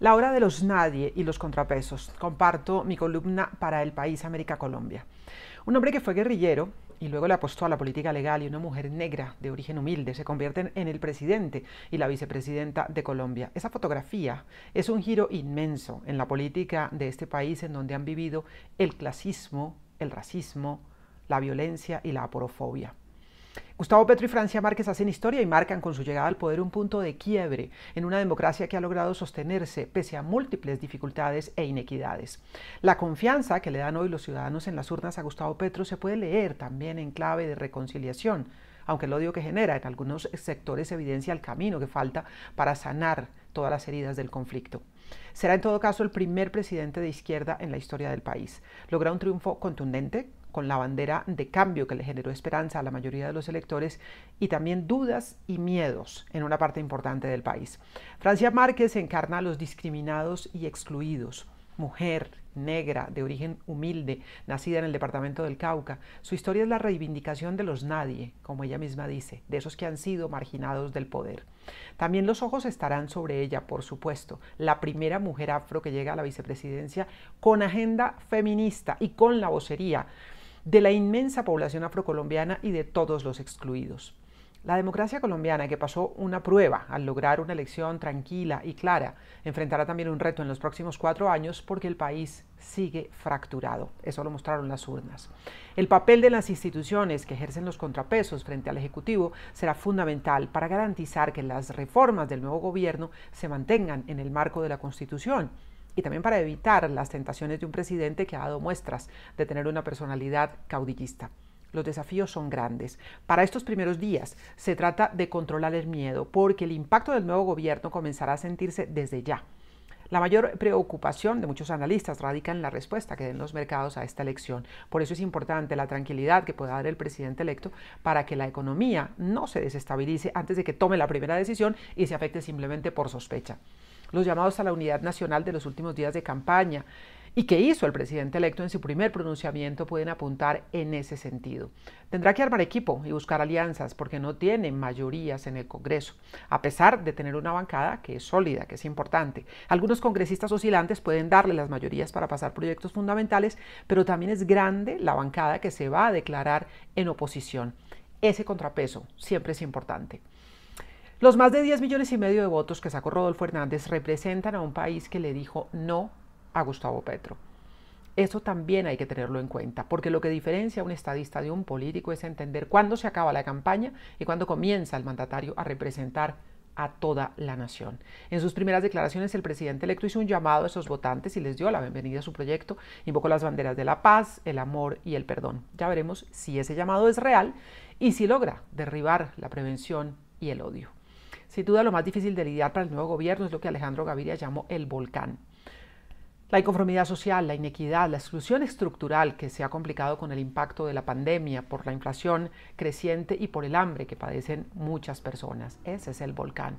La hora de los nadie y los contrapesos. Comparto mi columna para El País América Colombia. Un hombre que fue guerrillero y luego le apostó a la política legal y una mujer negra de origen humilde se convierten en el presidente y la vicepresidenta de Colombia. Esa fotografía es un giro inmenso en la política de este país en donde han vivido el clasismo, el racismo, la violencia y la aporofobia. Gustavo Petro y Francia Márquez hacen historia y marcan con su llegada al poder un punto de quiebre en una democracia que ha logrado sostenerse pese a múltiples dificultades e inequidades. La confianza que le dan hoy los ciudadanos en las urnas a Gustavo Petro se puede leer también en clave de reconciliación, aunque el odio que genera en algunos sectores evidencia el camino que falta para sanar todas las heridas del conflicto. Será en todo caso el primer presidente de izquierda en la historia del país. Logra un triunfo contundente con la bandera de cambio que le generó esperanza a la mayoría de los electores y también dudas y miedos en una parte importante del país. Francia Márquez encarna a los discriminados y excluidos, mujer, negra, de origen humilde, nacida en el departamento del Cauca. Su historia es la reivindicación de los nadie, como ella misma dice, de esos que han sido marginados del poder. También los ojos estarán sobre ella, por supuesto, la primera mujer afro que llega a la vicepresidencia con agenda feminista y con la vocería de la inmensa población afrocolombiana y de todos los excluidos. La democracia colombiana, que pasó una prueba al lograr una elección tranquila y clara, enfrentará también un reto en los próximos cuatro años porque el país sigue fracturado. Eso lo mostraron las urnas. El papel de las instituciones que ejercen los contrapesos frente al Ejecutivo será fundamental para garantizar que las reformas del nuevo gobierno se mantengan en el marco de la Constitución y también para evitar las tentaciones de un presidente que ha dado muestras de tener una personalidad caudillista. Los desafíos son grandes. Para estos primeros días se trata de controlar el miedo, porque el impacto del nuevo gobierno comenzará a sentirse desde ya. La mayor preocupación de muchos analistas radica en la respuesta que den los mercados a esta elección. Por eso es importante la tranquilidad que pueda dar el presidente electo para que la economía no se desestabilice antes de que tome la primera decisión y se afecte simplemente por sospecha los llamados a la unidad nacional de los últimos días de campaña y que hizo el presidente electo en su primer pronunciamiento pueden apuntar en ese sentido. Tendrá que armar equipo y buscar alianzas porque no tiene mayorías en el Congreso, a pesar de tener una bancada que es sólida, que es importante. Algunos congresistas oscilantes pueden darle las mayorías para pasar proyectos fundamentales, pero también es grande la bancada que se va a declarar en oposición. Ese contrapeso siempre es importante. Los más de 10 millones y medio de votos que sacó Rodolfo Hernández representan a un país que le dijo no a Gustavo Petro. Eso también hay que tenerlo en cuenta, porque lo que diferencia a un estadista de un político es entender cuándo se acaba la campaña y cuándo comienza el mandatario a representar a toda la nación. En sus primeras declaraciones, el presidente electo hizo un llamado a esos votantes y les dio la bienvenida a su proyecto, invocó las banderas de la paz, el amor y el perdón. Ya veremos si ese llamado es real y si logra derribar la prevención y el odio. Sin duda lo más difícil de lidiar para el nuevo gobierno es lo que Alejandro Gaviria llamó el volcán. La inconformidad social, la inequidad, la exclusión estructural que se ha complicado con el impacto de la pandemia por la inflación creciente y por el hambre que padecen muchas personas. Ese es el volcán.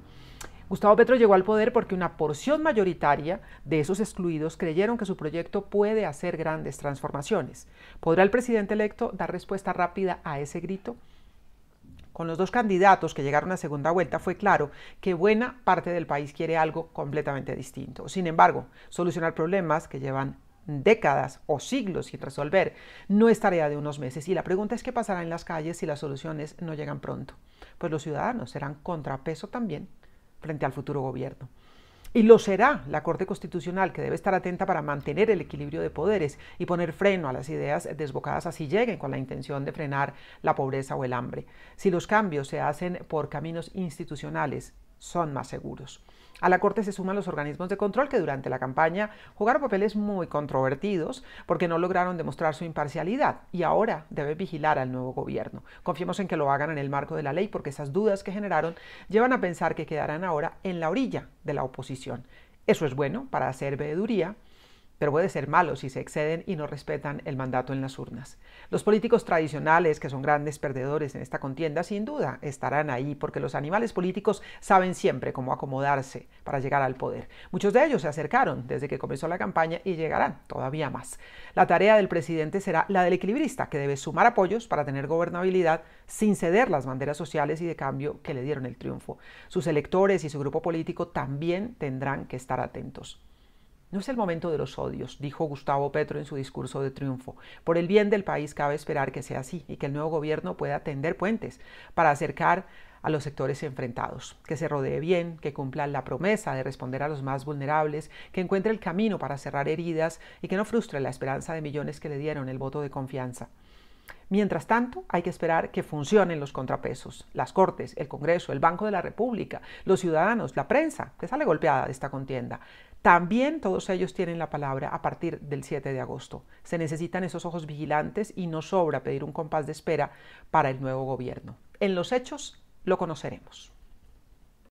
Gustavo Petro llegó al poder porque una porción mayoritaria de esos excluidos creyeron que su proyecto puede hacer grandes transformaciones. ¿Podrá el presidente electo dar respuesta rápida a ese grito? con los dos candidatos que llegaron a segunda vuelta fue claro que buena parte del país quiere algo completamente distinto. Sin embargo, solucionar problemas que llevan décadas o siglos sin resolver no es tarea de unos meses y la pregunta es qué pasará en las calles si las soluciones no llegan pronto. Pues los ciudadanos serán contrapeso también frente al futuro gobierno. Y lo será la Corte Constitucional, que debe estar atenta para mantener el equilibrio de poderes y poner freno a las ideas desbocadas así lleguen con la intención de frenar la pobreza o el hambre. Si los cambios se hacen por caminos institucionales, son más seguros. A la Corte se suman los organismos de control que durante la campaña jugaron papeles muy controvertidos porque no lograron demostrar su imparcialidad y ahora debe vigilar al nuevo gobierno. Confiemos en que lo hagan en el marco de la ley porque esas dudas que generaron llevan a pensar que quedarán ahora en la orilla de la oposición. Eso es bueno para hacer veeduría pero puede ser malo si se exceden y no respetan el mandato en las urnas. Los políticos tradicionales, que son grandes perdedores en esta contienda, sin duda estarán ahí, porque los animales políticos saben siempre cómo acomodarse para llegar al poder. Muchos de ellos se acercaron desde que comenzó la campaña y llegarán todavía más. La tarea del presidente será la del equilibrista, que debe sumar apoyos para tener gobernabilidad sin ceder las banderas sociales y de cambio que le dieron el triunfo. Sus electores y su grupo político también tendrán que estar atentos. No es el momento de los odios, dijo Gustavo Petro en su discurso de triunfo. Por el bien del país cabe esperar que sea así y que el nuevo gobierno pueda tender puentes para acercar a los sectores enfrentados, que se rodee bien, que cumpla la promesa de responder a los más vulnerables, que encuentre el camino para cerrar heridas y que no frustre la esperanza de millones que le dieron el voto de confianza. Mientras tanto, hay que esperar que funcionen los contrapesos, las Cortes, el Congreso, el Banco de la República, los ciudadanos, la prensa, que sale golpeada de esta contienda. También todos ellos tienen la palabra a partir del 7 de agosto. Se necesitan esos ojos vigilantes y no sobra pedir un compás de espera para el nuevo gobierno. En los hechos lo conoceremos.